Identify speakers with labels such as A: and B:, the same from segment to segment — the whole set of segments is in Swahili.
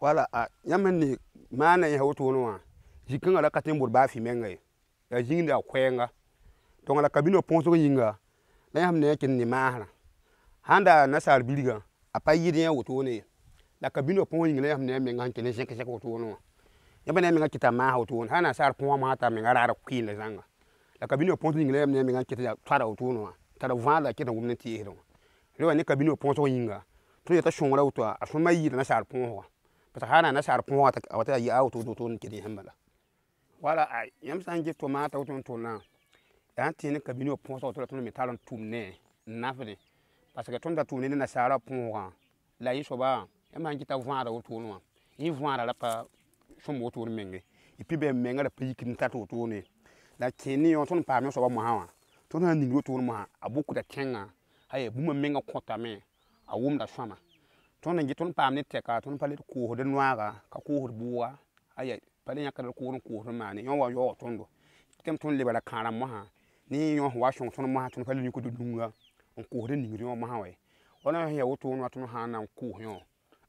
A: wala a yãmb n nis maana yẽsa wotone wã zĩ-kãngã la ka tɩ n bʋr baa fɩ menga ye yaa zĩigd yaa koɛɛnga tõng la kabina põosg yĩnga la yãsb ne a kẽnd ne maasrã sãn da nasaal bilgã a pa yɩɩd yẽ wotone ye la kabina põos yĩnga la yãsb ne a menga sẽn kell n zẽk zẽk wotone wã yãmb ne a menga kɩta maasa wotone sã nansaar põosã mosã t'a menga raara kɩɩnda zãnga la kabina põos yĩnga la yãmb ne a menga n kɩt yaa toara wotone wã tara vãag la a wʋmd n teesd wã rẽ wa ne kabina põosg yĩnga tõnd yeta sõngra woto a sõma yɩɩda nasaal põosga bata hana na sar pon wata wata yi auto do ton kidi hambala wala ai yam san je to mata ton to na ya tin ka bino pon to ton mi talon tum ne na fene parce que ton da tum ne na sara pon la yi so ba yam han kita vanda o to no yi vanda la pa som o to menge et puis menga la pays kin ta to to ne la kini yon ton pa mi so ba mo ha ton han ni to mo abuku da kenga haye buma menga kota me a wum da sama tõnd n gɩ tõnd paam ne tɛka tõnd pa le d koosd noaaga ka koosd buuga aya pa le yãkd d koosd n maane yõ wa yaoog tõndo tɩm tõnd lebra kãara mosã ne yõ wa sõng tõnd mosã tõnd pa le yõkd nũnga n koosd ningr yõ mosã we wala yõ sẽn ya woto wẽn wã tõnd sã n na n koos yõ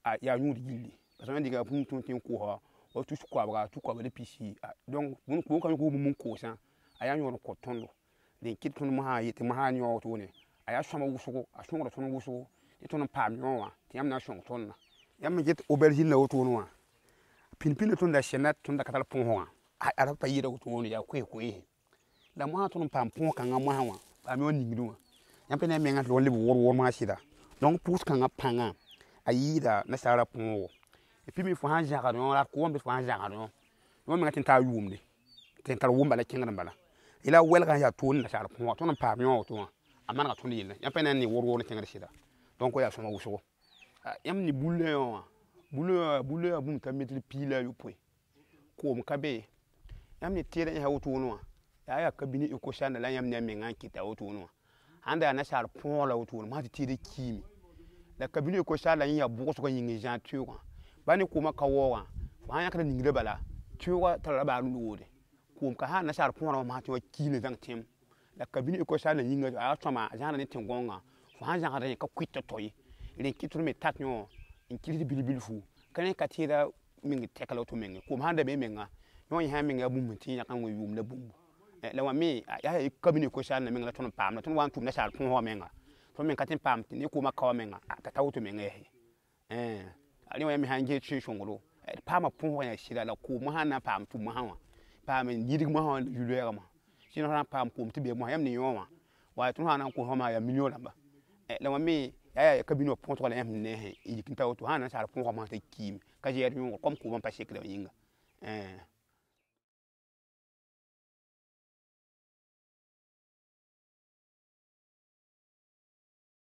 A: a yaa yũud yilli parce que dɩka bũmb tõnd tɩ n koosa wa tus koabga tu koabã la pisi donc bũmb kʋʋm ka yõk bũmb n koosã a yaa yõod n kod tõndo len kɩt tõnd mosã yetɩ mosã yaoog tʋʋne a yaa sõma wʋsgo a sõngda tõnd wʋsgo ne tõnd paam yõ wã tɩ yãmb na n sõng tõndna yãmb n get aubergine la wotoone wã pin-pin la tõnda sẽna tõnda ka tara põosẽ wã ara pa yɩɩra wotoone yaa koes koese la moasã tõnd paam põos kãngã moasã wã paam yõ ningd wã yãmb pa ne a menga tɩ leb wʋr wʋrmã sɩda donc pʋgs kãngã pãngã a yɩɩda nasaara põogo pi me fo sã n zãgd yõ rat kʋʋm bɩ fo sã zãgd yõ yõ menga tɩ n yʋʋmde tɩ tar wʋm bala kẽngd n bala yela wɛlgã n yaa toor nasaar põoga tõnd n paam yõ woto wã a manega tõnd yella yãmb pa ne a ne wʋr wʋr ne kẽngd sɩda donc ya sõma wʋsgo yãmb ne bũlã yã wã bũlã yã bũmb ka metr piila ayopoe koom ka be yãmb ne teera yẽsa wotone wã yaa yaa ka bini la yãmb ne a menga n kɩta a wotone wã sãn da yaa nasaal põoga la wotone masã tɩ teeda kiime la ka bini ekosãnda yẽ yaa bʋgsgã yĩng zãag teoogã ba ne koomã ka waoogã fo sãn yãkda ningra bala teoogã tara la baa loore koom ka sã nasaal põogra wã masã tɩ wa kiime zãng tẽm la ka bini ekosãnda yĩnga a yaa sõma a zãada ne tẽngõngã fãa zãgda yẽ ka kʋɩt ta tɔ ye ren kɩ tʋr me tat yẽ n kils bilbil fu ka rẽ ka teera meng tɛka la woto kom sã da be menga yõ yẽ sã n bũmb tɩ yãk wẽ yʋʋmda bũmb la wã me yaa kabine kosaal na la tõnd paamda tõnd wa n tʋʋm nasaal põs wã menga tõnd meng ka tɩ n paam tɩ ne kooma ka wã menga t'a ta woto menga yɛse rẽ wã me sã n geel sũ sõngro paama põs yaa sɩda la koomã sã n na n paam tʋmã sã wã paam yidg mã sã la loɛɛgã mã sẽn sã n paam koom tɩ bee mosã yãmb ne yõ wã waa tõnd sã na n kos wã maa yaa million rãmba Eh, la wa me ya ya kabino pon to la em ne he i kin ta to hana sa pon ko ma ta kim ka je yar mi ko kom ko ban pa shekla yinga eh